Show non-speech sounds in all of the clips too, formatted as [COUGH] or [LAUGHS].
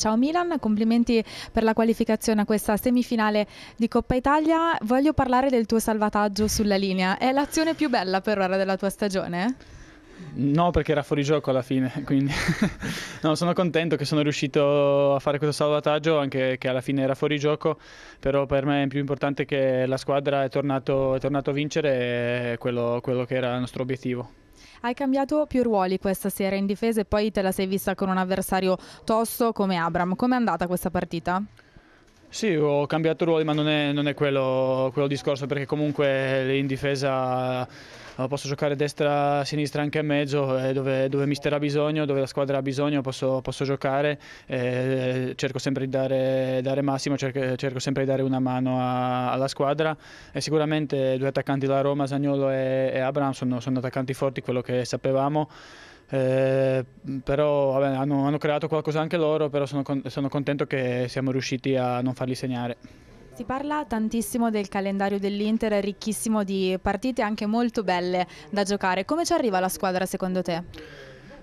Ciao Milan, complimenti per la qualificazione a questa semifinale di Coppa Italia. Voglio parlare del tuo salvataggio sulla linea. È l'azione più bella per ora della tua stagione? No, perché era fuori gioco alla fine, [LAUGHS] quindi [LAUGHS] no, sono contento che sono riuscito a fare questo salvataggio, anche che alla fine era fuori gioco, però per me è più importante che la squadra è tornata a vincere, è quello, quello che era il nostro obiettivo. Hai cambiato più ruoli questa sera in difesa e poi te la sei vista con un avversario tosto come Abram. Com'è andata questa partita? Sì, ho cambiato ruoli, ma non è, non è quello, quello, discorso, perché comunque in difesa posso giocare destra, sinistra, anche a mezzo, eh, dove, dove mister ha bisogno, dove la squadra ha bisogno posso, posso giocare, eh, cerco sempre di dare, dare massimo, cerco, cerco, sempre di dare una mano a, alla squadra e sicuramente due attaccanti della Roma, Zagnolo e, e Abraham, sono, sono attaccanti forti, quello che sapevamo. Eh, però vabbè, hanno, hanno, creato qualcosa anche loro, però sono, sono contento che siamo riusciti a non farli segnare. Si parla tantissimo del calendario dell'Inter, ricchissimo di partite anche molto belle da giocare. Come ci arriva la squadra secondo te?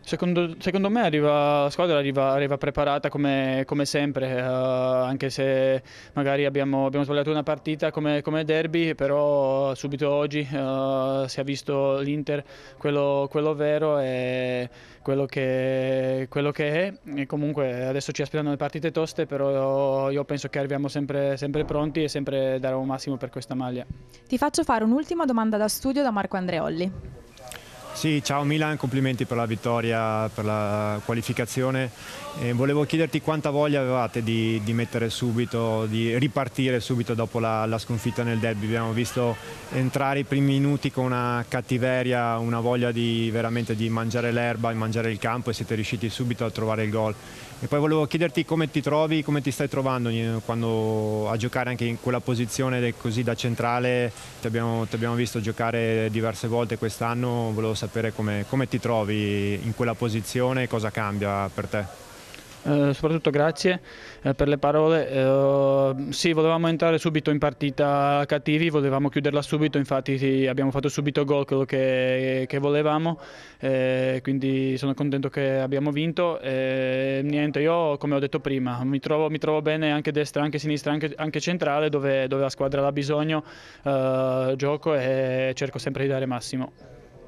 Secondo, secondo, me arriva, la squadra arriva, arriva preparata come, come sempre, eh, anche se magari abbiamo, abbiamo, sbagliato una partita come, come derby, però subito oggi eh, si è visto l'Inter, quello, quello, vero e quello che, quello che è. E comunque adesso ci aspettano le partite toste, però io penso che arriviamo sempre, sempre pronti e sempre darò un massimo per questa maglia. Ti faccio fare un'ultima domanda da studio da Marco Andreolli. Sì, ciao Milan, complimenti per la vittoria, per la qualificazione. Eh, volevo chiederti quanta voglia avevate di, di, mettere subito, di ripartire subito dopo la, la, sconfitta nel derby. Abbiamo visto entrare i primi minuti con una cattiveria, una voglia di, veramente di mangiare l'erba, di mangiare il campo e siete riusciti subito a trovare il gol. E poi volevo chiederti come ti trovi, come ti stai trovando eh, quando, a giocare anche in quella posizione così da centrale. Ti abbiamo, ti abbiamo visto giocare diverse volte quest'anno, volevo sapere sapere come, come ti trovi in quella posizione e cosa cambia per te. Eh, soprattutto grazie eh, per le parole. Eh, sì, volevamo entrare subito in partita cattivi, volevamo chiuderla subito, infatti sì, abbiamo fatto subito gol quello che, che volevamo, eh, quindi sono contento che abbiamo vinto. Eh, niente, io come ho detto prima, mi trovo, mi trovo bene anche destra, anche sinistra, anche, anche centrale dove, dove, la squadra ha bisogno, eh, gioco e cerco sempre di dare massimo.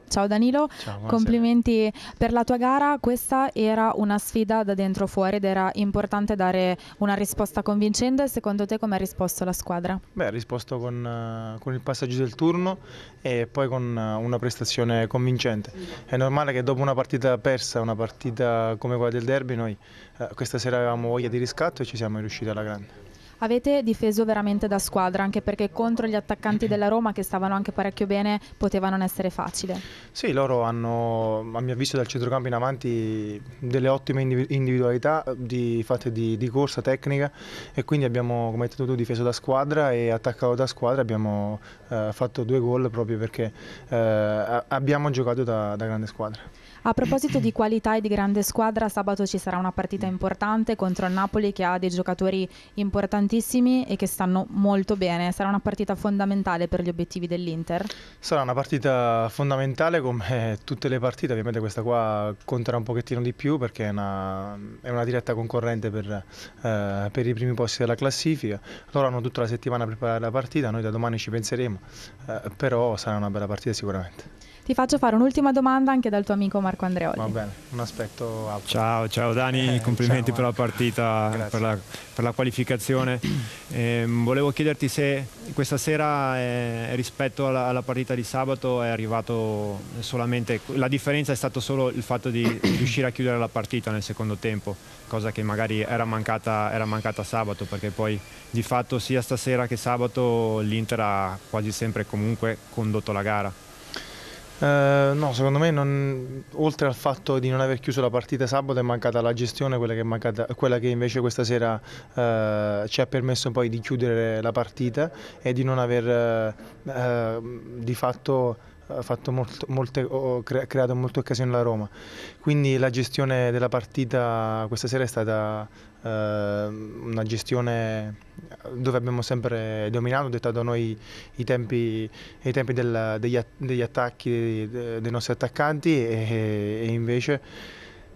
Ciao Danilo, Ciao, complimenti per la tua gara. Questa era una sfida da dentro fuori ed era importante dare una risposta convincente. Secondo te come ha risposto la squadra? Beh, ha risposto con, eh, con, il passaggio del turno e poi con eh, una prestazione convincente. È normale che dopo una partita persa, una partita come quella del derby, noi eh, questa sera avevamo voglia di riscatto e ci siamo riusciti alla grande. Avete difeso veramente da squadra, anche perché contro gli attaccanti della Roma, che stavano anche parecchio bene, poteva non essere facile. Sì, loro hanno, a mio avviso, dal centrocampo in avanti delle ottime individualità eh, di, fatte di, di corsa tecnica e quindi abbiamo, come hai detto tu, difeso da squadra e attaccato da squadra. Abbiamo eh, fatto due gol proprio perché eh, abbiamo giocato da, da grande squadra. A proposito di qualità e di grande squadra, sabato ci sarà una partita importante contro il Napoli che ha dei giocatori importanti tantissimi e che stanno molto bene. Sarà una partita fondamentale per gli obiettivi dell'Inter? Sarà una partita fondamentale come [LAUGHS] tutte le partite, ovviamente questa qua conterà un pochettino di più perché è una, è una diretta concorrente per, eh, per, i primi posti della classifica. Loro hanno tutta la settimana per preparare la partita, noi da domani ci penseremo, eh, però sarà una bella partita sicuramente. Ti faccio fare un'ultima domanda anche dal tuo amico Marco Andreoli. Va bene, un aspetto alto. Ciao, ciao Dani, eh, complimenti ciao, per la partita, per la, per la, qualificazione. Eh, volevo chiederti se questa sera eh, rispetto alla, alla, partita di sabato è arrivato solamente, la differenza è stato solo il fatto di riuscire a chiudere la partita nel secondo tempo, cosa che magari era mancata, era mancata sabato perché poi di fatto sia stasera che sabato l'Inter ha quasi sempre comunque condotto la gara. Eh, no, secondo me non, oltre al fatto di non aver chiuso la partita sabato è mancata la gestione, quella che, mancata, quella che invece questa sera eh, ci ha permesso poi di chiudere la partita e di non aver eh, eh di fatto molto, molte, creato molte occasioni alla Roma, quindi la gestione della partita questa sera è stata eh, una gestione dove abbiamo sempre dominato, dettato noi i tempi, i tempi del, degli, degli, attacchi dei, dei nostri attaccanti e, e invece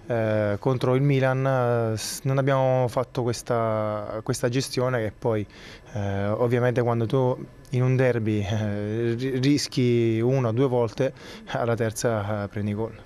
eh, contro il Milan eh, non abbiamo fatto questa, questa gestione che poi eh, ovviamente quando tu in un derby eh, rischi una o due volte alla terza eh, prendi gol.